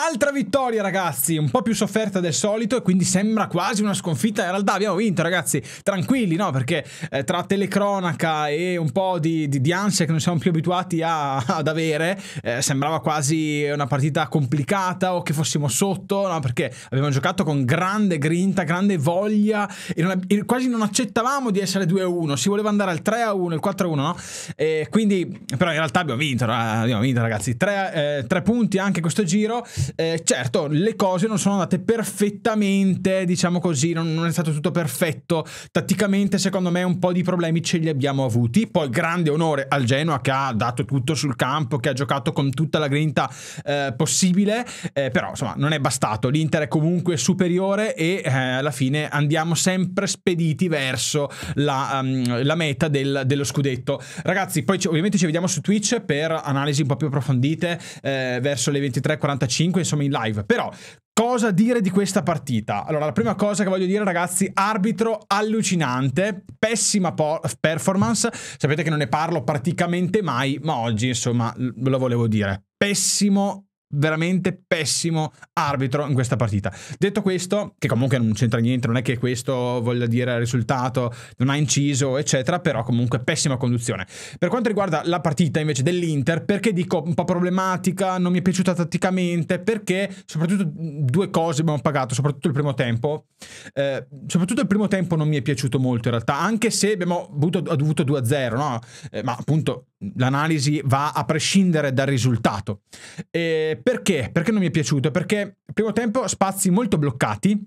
Altra vittoria ragazzi, un po' più sofferta del solito e quindi sembra quasi una sconfitta, in realtà abbiamo vinto ragazzi, tranquilli no? Perché eh, tra telecronaca e un po' di, di, di, ansia che non siamo più abituati a, ad avere, eh, sembrava quasi una partita complicata o che fossimo sotto, no? Perché abbiamo giocato con grande grinta, grande voglia e, non, e quasi non accettavamo di essere 2-1, si voleva andare al 3-1, il 4-1 no? E quindi, però in realtà abbiamo vinto, abbiamo vinto ragazzi, 3, eh, 3 punti anche questo giro eh, certo le cose non sono andate perfettamente, diciamo così, non, non, è stato tutto perfetto. Tatticamente secondo me un po' di problemi ce li abbiamo avuti, poi grande onore al Genoa che ha dato tutto sul campo, che ha giocato con tutta la grinta eh, possibile, eh, però insomma non è bastato, l'Inter è comunque superiore e eh, alla fine andiamo sempre spediti verso la, um, la meta del, dello scudetto. Ragazzi, poi ovviamente ci vediamo su Twitch per analisi un po' più approfondite eh, verso le 23.45 comunque insomma in live. Però Cosa dire di questa partita? Allora, la prima cosa che voglio dire, ragazzi, arbitro allucinante, pessima performance. Sapete che non ne parlo praticamente mai, ma oggi, insomma, ve lo volevo dire. Pessimo veramente pessimo arbitro in questa partita. Detto questo, che comunque non c'entra niente, non è che questo voglia dire il risultato, non ha inciso, eccetera, però comunque pessima conduzione. Per quanto riguarda la partita invece dell'Inter, perché dico un po' problematica, non mi è piaciuta tatticamente, perché soprattutto due cose abbiamo pagato, soprattutto il primo tempo. Eh, soprattutto il primo tempo non mi è piaciuto molto in realtà, anche se abbiamo avuto, dovuto 2-0, no? Eh, ma appunto l'analisi va a prescindere dal risultato. E perché? Perché non mi è piaciuto? Perché primo tempo spazi molto bloccati,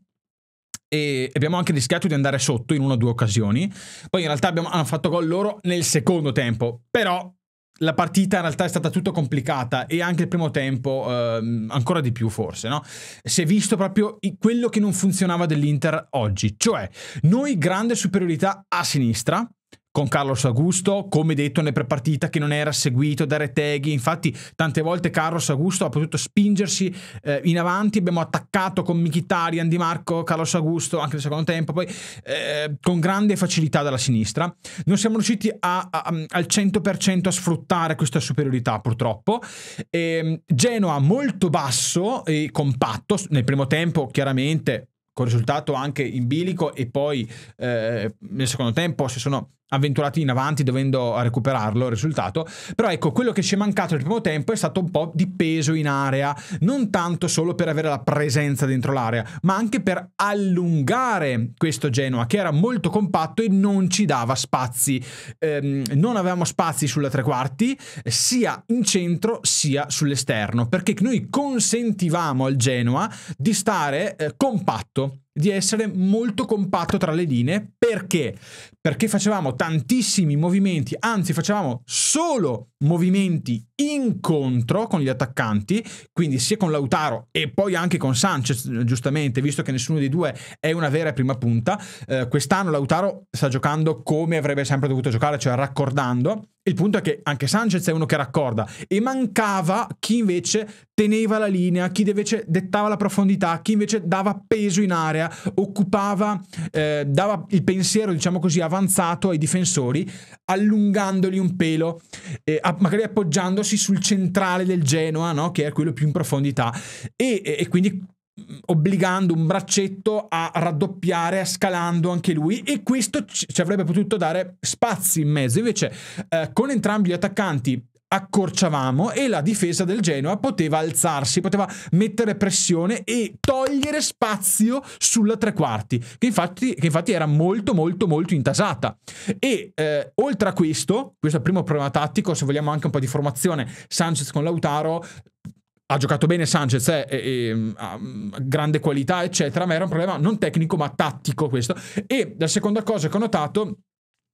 e abbiamo anche rischiato di andare sotto in una o due occasioni. Poi in realtà abbiamo, hanno fatto gol loro nel secondo tempo, però la partita in realtà è stata tutto complicata e anche il primo tempo ehm, ancora di più forse, no? Si è visto proprio quello che non funzionava dell'Inter oggi, cioè noi grande superiorità a sinistra, con Carlos Augusto, come detto nel prepartita che non era seguito da Reteghi, infatti tante volte Carlos Augusto ha potuto spingersi eh, in avanti, abbiamo attaccato con Mkhitaryan, Di Marco, Carlos Augusto anche nel secondo tempo, poi eh, con grande facilità dalla sinistra, non siamo riusciti a, a, a, al 100% a sfruttare questa superiorità purtroppo, e, ehm, Genoa molto basso e compatto, nel primo tempo chiaramente con risultato anche in bilico e poi eh, nel secondo tempo si sono avventurati in avanti dovendo recuperarlo il risultato però ecco quello che ci è mancato nel primo tempo è stato un po' di peso in area non tanto solo per avere la presenza dentro l'area ma anche per allungare questo Genoa che era molto compatto e non ci dava spazi ehm, non avevamo spazi sulla tre quarti sia in centro sia sull'esterno perché noi consentivamo al Genoa di stare eh, compatto di essere molto compatto tra le linee perché? Perché facevamo tantissimi movimenti, anzi facevamo solo movimenti incontro con gli attaccanti, quindi sia con Lautaro e poi anche con Sanchez, giustamente, visto che nessuno dei due è una vera prima punta. Eh, quest'anno Lautaro sta giocando come avrebbe sempre dovuto giocare, cioè raccordando. Il punto è che anche Sanchez è uno che raccorda e mancava chi invece teneva la linea, chi invece dettava la profondità, chi invece dava peso in area, occupava, eh, dava il pensiero, diciamo così, avanzato ai difensori, allungandoli un pelo, eh, magari appoggiandosi focusarsi sul centrale del Genoa, no? che è quello più in profondità, e, e, e quindi mm, obbligando un braccetto a raddoppiare, scalando anche lui e questo ci avrebbe potuto dare spazi in mezzo. Invece eh, con entrambi gli attaccanti accorciavamo e la difesa del Genoa poteva alzarsi, poteva mettere pressione e togliere spazio sulla tre quarti, che infatti, che infatti era molto molto molto intasata. E eh, oltre a questo, questo è il primo problema tattico, se vogliamo anche un po' di formazione, Sanchez con Lautaro ha giocato bene Sanchez, eh, eh, grande qualità eccetera, ma era un problema non tecnico ma tattico questo. E la seconda cosa che ho notato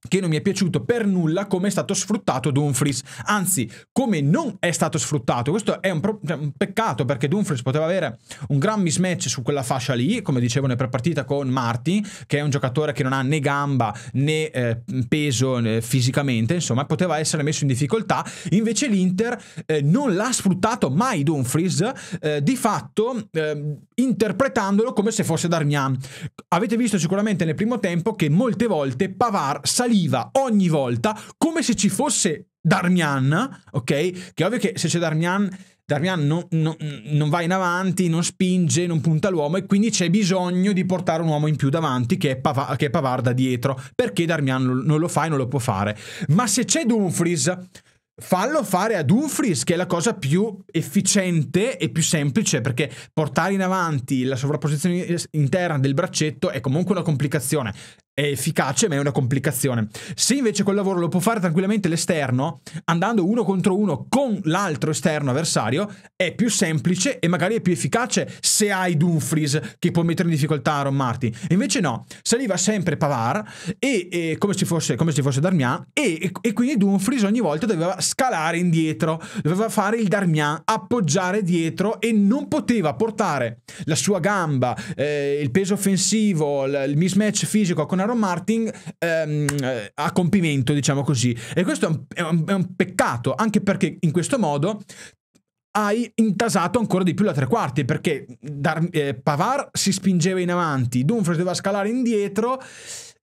che non mi è piaciuto per nulla come è stato sfruttato Dumfries, anzi come non è stato sfruttato, questo è un, pro- cioè, un, peccato perché Dumfries poteva avere un gran mismatch su quella fascia lì, come dicevo nel prepartita con Martin, che è un giocatore che non ha né gamba né eh, peso né fisicamente, insomma poteva essere messo in difficoltà, invece l'Inter eh, non l'ha sfruttato mai Dumfries, eh, di fatto eh, interpretandolo come se fosse Darmian. Avete visto sicuramente nel primo tempo che molte volte Pavar saliva saliva ogni volta come se ci fosse Darmian, ok? Che ovvio che se c'è Darmian, Darmian non, non, non, va in avanti, non spinge, non punta l'uomo e quindi c'è bisogno di portare un uomo in più davanti che è, Pav- che è Pavarda dietro, perché Darmian lo, non lo fa e non lo può fare. Ma se c'è Dumfries, fallo fare a Dumfries, che è la cosa più efficiente e più semplice, perché portare in avanti la sovrapposizione interna del braccetto è comunque una complicazione è efficace, ma è una complicazione. Se invece quel lavoro lo può fare tranquillamente l'esterno, andando uno contro uno con l'altro esterno avversario, è più semplice e magari è più efficace se hai Dumfries che può mettere in difficoltà Aaron Martin. invece no, saliva sempre Pavar e, e come se fosse, come se fosse Darmian e, e, quindi Dumfries ogni volta doveva scalare indietro, doveva fare il Darmian, appoggiare dietro e non poteva portare la sua gamba, eh, il peso offensivo, il mismatch fisico con Aaron Aaron Martin ehm, eh, a compimento, diciamo così. E questo è un, è, un, è un peccato, anche perché in questo modo hai intasato ancora di più la tre quarti perché Dar- eh, Pavar si spingeva in avanti, Dumfries doveva scalare indietro,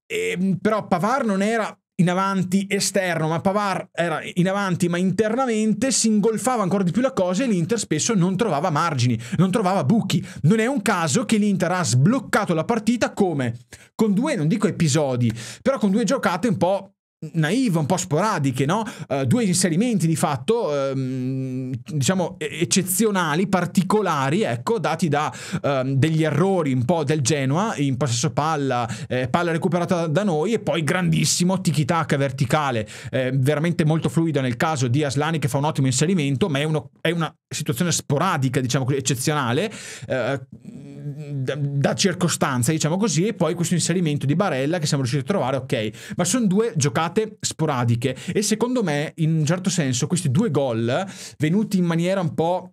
e, ehm, però Pavar non era in avanti esterno, ma Pavar era in avanti, ma internamente si ingolfava ancora di più la cosa e l'Inter spesso non trovava margini, non trovava buchi. Non è un caso che l'Inter ha sbloccato la partita come? Con due, non dico episodi, però con due giocate un po' naive, un po' sporadiche, no? uh, due inserimenti di fatto, um, diciamo, eccezionali, particolari, ecco, dati da um, degli errori un po' del Genoa, in possesso palla, eh, palla recuperata da noi e poi grandissimo tic-tac verticale, eh, veramente molto fluido nel caso di Aslani che fa un ottimo inserimento, ma è, uno, è una situazione sporadica, diciamo, eccezionale. Eh, da, circostanza, diciamo così, e poi questo inserimento di Barella che siamo riusciti a trovare, ok. Ma sono due giocate sporadiche e secondo me, in un certo senso, questi due gol venuti in maniera un po'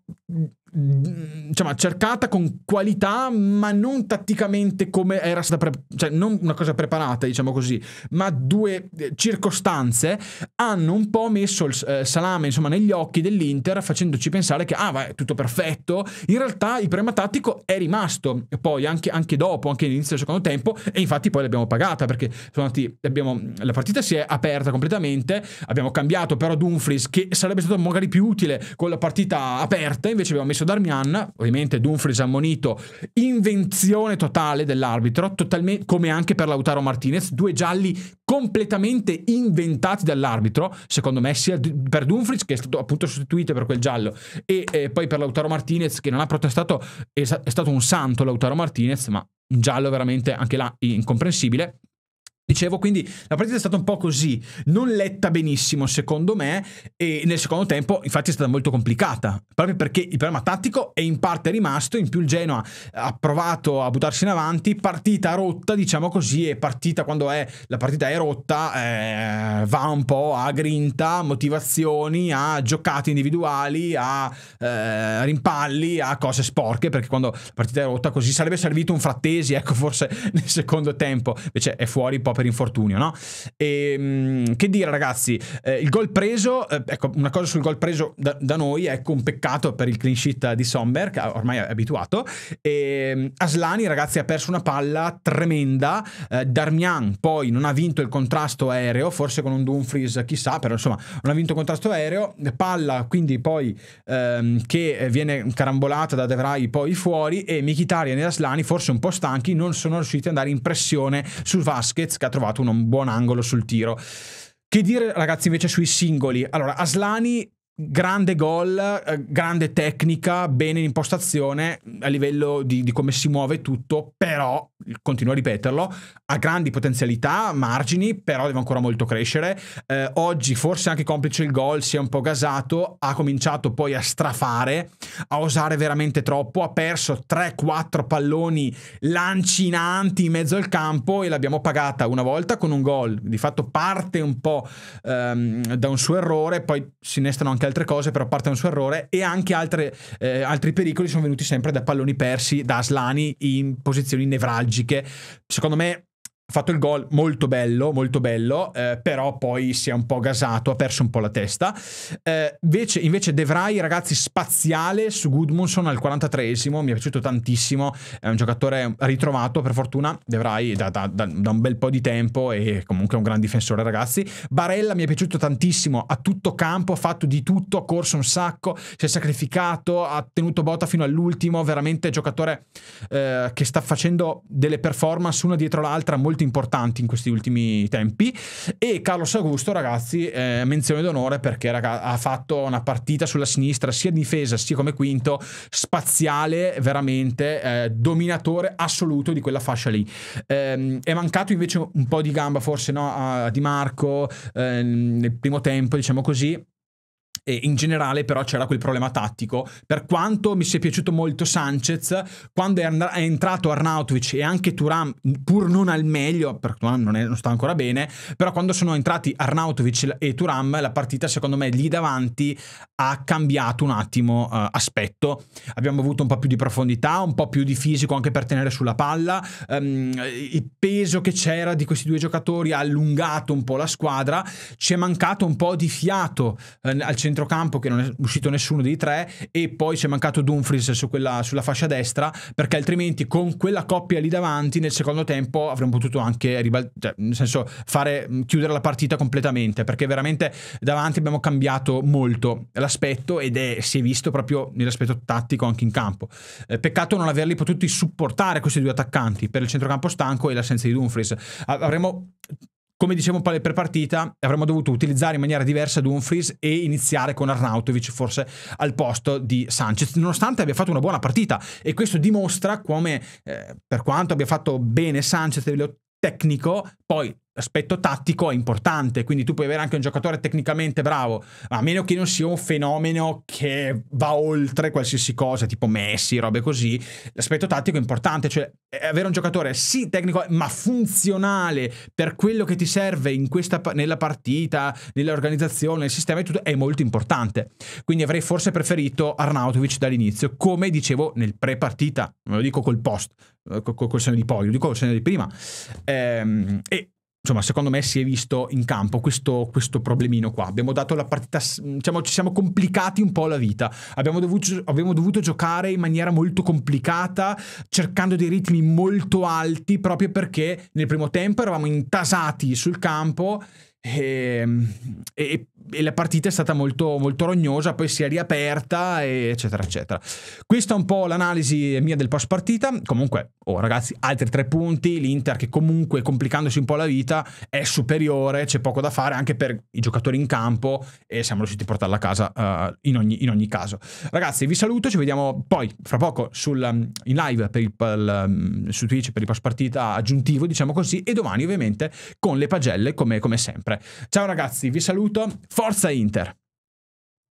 Insomma, cercata con qualità, ma non tatticamente come era stata, pre- cioè non una cosa preparata, diciamo così, ma due eh, circostanze hanno un po' messo il eh, salame, insomma, negli occhi dell'Inter, facendoci pensare che, ah, vai, tutto perfetto. In realtà il problema tattico è rimasto poi anche, anche dopo, anche all'inizio del secondo tempo, e infatti poi l'abbiamo pagata perché sono andati, abbiamo, la partita si è aperta completamente, abbiamo cambiato però Dumfries, che sarebbe stato magari più utile con la partita aperta, invece abbiamo messo messo Darmian, ovviamente Dumfries ammonito, invenzione totale dell'arbitro, totalmente, come anche per Lautaro Martinez, due gialli completamente inventati dall'arbitro, secondo me sia per Dumfries che è stato appunto sostituito per quel giallo e eh, poi per Lautaro Martinez che non ha protestato, è, è stato un santo Lautaro Martinez, ma un giallo veramente anche là incomprensibile. Dicevo, quindi la partita è stata un po' così, non letta benissimo secondo me e nel secondo tempo infatti è stata molto complicata, proprio perché il problema tattico è in parte rimasto, in più il Genoa ha provato a buttarsi in avanti, partita rotta diciamo così e partita quando è, la partita è rotta eh, va un po' a grinta, motivazioni, a giocate individuali, a eh, rimpalli, a cose sporche perché quando la partita è rotta così sarebbe servito un frattesi ecco forse nel secondo tempo, invece è fuori poi po' per infortunio, no? E, ehm, che dire ragazzi, eh, il gol preso, eh, ecco una cosa sul gol preso da, da, noi, ecco un peccato per il clean sheet di Sommer, ormai è abituato, e, ehm, Aslani ragazzi ha perso una palla tremenda, eh, Darmian poi non ha vinto il contrasto aereo, forse con un Dumfries chissà, però insomma non ha vinto il contrasto aereo, palla quindi poi ehm, che viene carambolata da Devrai poi fuori e Michitarian e Aslani forse un po' stanchi non sono riusciti ad andare in pressione su Vasquez che ha trovato un buon angolo sul tiro. Che dire ragazzi invece sui singoli? Allora, Aslani grande gol, eh, grande tecnica, bene in impostazione a livello di, di, come si muove tutto, però, continuo a ripeterlo, ha grandi potenzialità, margini, però deve ancora molto crescere. Eh, oggi forse anche complice il gol, si è un po' gasato, ha cominciato poi a strafare, a osare veramente troppo, ha perso 3-4 palloni lancinanti in mezzo al campo e l'abbiamo pagata una volta con un gol, di fatto parte un po' ehm, da un suo errore, poi si innestano anche altri altre cose, però a parte un suo errore, e anche altre, eh, altri pericoli sono venuti sempre da palloni persi da Aslani in posizioni nevralgiche. Secondo me fatto il gol molto bello, molto bello, eh, però poi si è un po' gasato, ha perso un po' la testa. Eh, invece, invece De Vrij, ragazzi, spaziale su Goodmanson al 43esimo, mi è piaciuto tantissimo, è un giocatore ritrovato per fortuna, De Vrij da, da, da, da un bel po' di tempo e comunque è un gran difensore, ragazzi. Barella mi è piaciuto tantissimo, a tutto campo, ha fatto di tutto, ha corso un sacco, si è sacrificato, ha tenuto botta fino all'ultimo, veramente giocatore eh, che sta facendo delle performance una dietro l'altra molto molto importanti in questi ultimi tempi. E Carlos Augusto, ragazzi, eh, menzione d'onore perché raga, ha fatto una partita sulla sinistra, sia in difesa sia come quinto, spaziale, veramente eh, dominatore assoluto di quella fascia lì. Eh, è mancato invece un po' di gamba, forse no, a Di Marco ehm, nel primo tempo, diciamo così e in generale però c'era quel problema tattico. Per quanto mi sia piaciuto molto Sanchez, quando è, and- è entrato Arnautovic e anche Turam, pur non al meglio, perché Turam non, è, non, sta ancora bene, però quando sono entrati Arnautovic e Turam, la partita secondo me lì davanti ha cambiato un attimo uh, aspetto. Abbiamo avuto un po' più di profondità, un po' più di fisico anche per tenere sulla palla. Um, il peso che c'era di questi due giocatori ha allungato un po' la squadra. Ci è mancato un po' di fiato uh, al centro centrocampo che non è uscito nessuno dei tre e poi c'è mancato Dumfries su quella, sulla fascia destra perché altrimenti con quella coppia lì davanti nel secondo tempo avremmo potuto anche ribal- cioè, nel senso fare, mm, chiudere la partita completamente perché veramente davanti abbiamo cambiato molto l'aspetto ed è, si è visto proprio nell'aspetto tattico anche in campo eh, peccato non averli potuti supportare questi due attaccanti per il centrocampo stanco e l'assenza di Dumfries avremmo come dicevo per partita, avremmo dovuto utilizzare in maniera diversa Dumfries e iniziare con Arnautovic forse al posto di Sanchez, nonostante abbia fatto una buona partita. E questo dimostra come, eh, per quanto abbia fatto bene Sanchez a livello tecnico, poi aspetto tattico è importante, quindi tu puoi avere anche un giocatore tecnicamente bravo, a meno che non sia un fenomeno che va oltre qualsiasi cosa, tipo Messi, robe così, l'aspetto tattico è importante, cioè eh, avere un giocatore sì tecnico, ma funzionale per quello che ti serve questa, nella partita, nell'organizzazione, nel sistema e tutto, è molto importante. Quindi avrei forse preferito Arnautovic dall'inizio, come dicevo nel pre-partita, non lo dico col post, eh, col, col segno di poi, lo dico col segno di prima. Ehm, e insomma, secondo me si è visto in campo questo, questo, problemino qua. Abbiamo dato la partita, diciamo, ci siamo complicati un po' la vita. Abbiamo dovuto, abbiamo dovuto giocare in maniera molto complicata, cercando dei ritmi molto alti, proprio perché nel primo tempo eravamo intasati sul campo Ehm, e, e, e, la partita è stata molto, molto rognosa, poi si è riaperta, eccetera, eccetera. Questa è un po' l'analisi mia del post partita. Comunque, oh, ragazzi, altri tre punti. L'Inter, che comunque complicandosi un po' la vita, è superiore, c'è poco da fare anche per i giocatori in campo. E siamo riusciti a portarla a casa uh, in, ogni, in, ogni, caso. Ragazzi, vi saluto. Ci vediamo poi, fra poco, sul, in live per il, per, um, su Twitch per il post partita aggiuntivo, diciamo così. E domani, ovviamente, con le pagelle, come, come sempre sempre. Ciao ragazzi, vi saluto. Forza Inter!